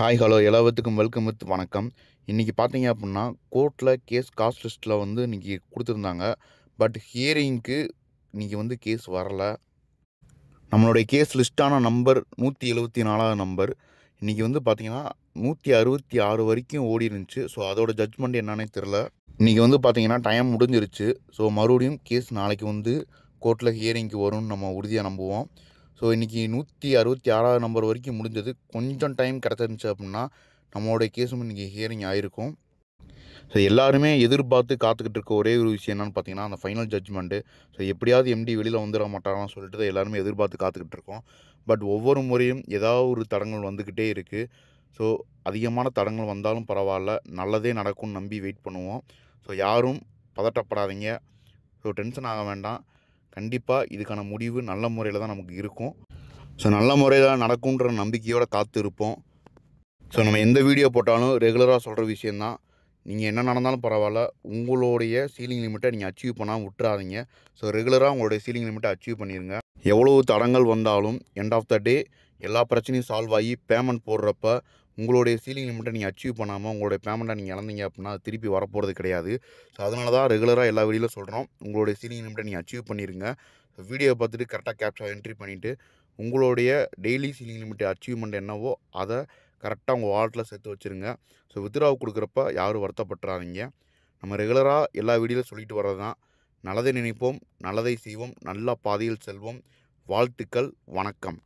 hi hello எல்லாத்துக்கும் welcome with வணக்கம் இன்றைக்கி பார்த்தீங்க அப்படின்னா கோர்ட்டில் கேஸ் காஸ்ட் லிஸ்ட்டில் வந்து இன்றைக்கி கொடுத்துருந்தாங்க பட் ஹியரிங்க்கு இன்றைக்கி வந்து கேஸ் வரலை நம்மளுடைய கேஸ் லிஸ்ட்டான நம்பர் நூற்றி எழுபத்தி நாலாவது நம்பர் இன்றைக்கி வந்து பார்த்திங்கன்னா நூற்றி அறுபத்தி ஆறு வரைக்கும் ஓடி இருந்துச்சு ஸோ அதோடய ஜட்மெண்ட் என்னன்னே தெரில இன்றைக்கி வந்து பார்த்திங்கன்னா டைம் முடிஞ்சிருச்சு ஸோ மறுபடியும் கேஸ் நாளைக்கு வந்து கோர்ட்டில் ஹியரிங்க்கு வரும்னு நம்ம உறுதியாக நம்புவோம் ஸோ இன்றைக்கி நூற்றி அறுபத்தி ஆறாவது நம்பர் வரைக்கும் முடிஞ்சது கொஞ்சம் டைம் கிடச்சிருந்துச்சு அப்படின்னா நம்மளுடைய கேஸும் இன்றைக்கி ஹியரிங் ஆகிருக்கும் ஸோ எல்லாருமே எதிர்பார்த்து காத்துக்கிட்டு இருக்க ஒரே ஒரு விஷயம் என்னென்னு பார்த்தீங்கன்னா அந்த ஃபைனல் ஜட்ஜ்மெண்ட்டு ஸோ எப்படியாவது எம்டி வெளியில் வந்துட மாட்டாங்கன்னு சொல்லிட்டு தான் எல்லாருமே எதிர்பார்த்து காத்துக்கிட்டு இருக்கோம் பட் ஒவ்வொரு முறையும் ஏதாவது ஒரு தடங்கள் வந்துக்கிட்டே இருக்குது ஸோ அதிகமான தடங்கள் வந்தாலும் பரவாயில்ல நல்லதே நடக்கும்னு நம்பி வெயிட் பண்ணுவோம் ஸோ யாரும் பதட்டப்படாதீங்க ஸோ டென்ஷன் ஆக வேண்டாம் கண்டிப்பாக இதுக்கான முடிவு நல்ல முறையில் தான் நமக்கு இருக்கும் ஸோ நல்ல முறையில் நடக்கும்ன்ற நம்பிக்கையோடு காத்து இருப்போம் ஸோ நம்ம எந்த வீடியோ போட்டாலும் ரெகுலராக சொல்கிற விஷயந்தான் நீங்கள் என்ன நடந்தாலும் பரவாயில்ல உங்களுடைய சீலிங் லிமிட்டை நீங்கள் அச்சீவ் பண்ணால் விட்டுறாதீங்க ஸோ ரெகுலராக உங்களுடைய சீலிங் லிமிட்டை அச்சீவ் பண்ணிடுங்க எவ்வளோ தடங்கள் வந்தாலும் எண்ட் ஆஃப் த டே எல்லா பிரச்சனையும் சால்வ் ஆகி பேமெண்ட் போடுறப்ப உங்களுடைய சீலிங் லிமிட்டை நீங்கள் அச்சீவ் பண்ணாமல் உங்களுடைய பேமெண்ட்டை நீங்கள் இழந்தீங்க அப்படின்னா திருப்பி வரப்போகிறது கிடையாது ஸோ அதனால தான் ரெகுலராக எல்லா வீடியோவில் சொல்கிறோம் உங்களுடைய சீலிங் லிமிட்டை நீங்கள் அச்சீவ் பண்ணிடுங்க வீடியோ பார்த்துட்டு கரெக்டாக கேப்ஷா என்ட்ரி பண்ணிவிட்டு உங்களுடைய டெய்லி சீலிங் லிமிட் அச்சீவ்மெண்ட் என்னவோ அதை கரெக்டாக உங்கள் வாலெட்டில் சேர்த்து வச்சுருங்க ஸோ வித்ராவ் கொடுக்குறப்ப யாரும் வருத்தப்பட்டுறாதீங்க நம்ம ரெகுலராக எல்லா வீடியோவில் சொல்லிட்டு வர்றது தான் நல்லதை நினைப்போம் நல்லதை செய்வோம் நல்ல பாதையில் செல்வோம் வாழ்த்துக்கள் வணக்கம்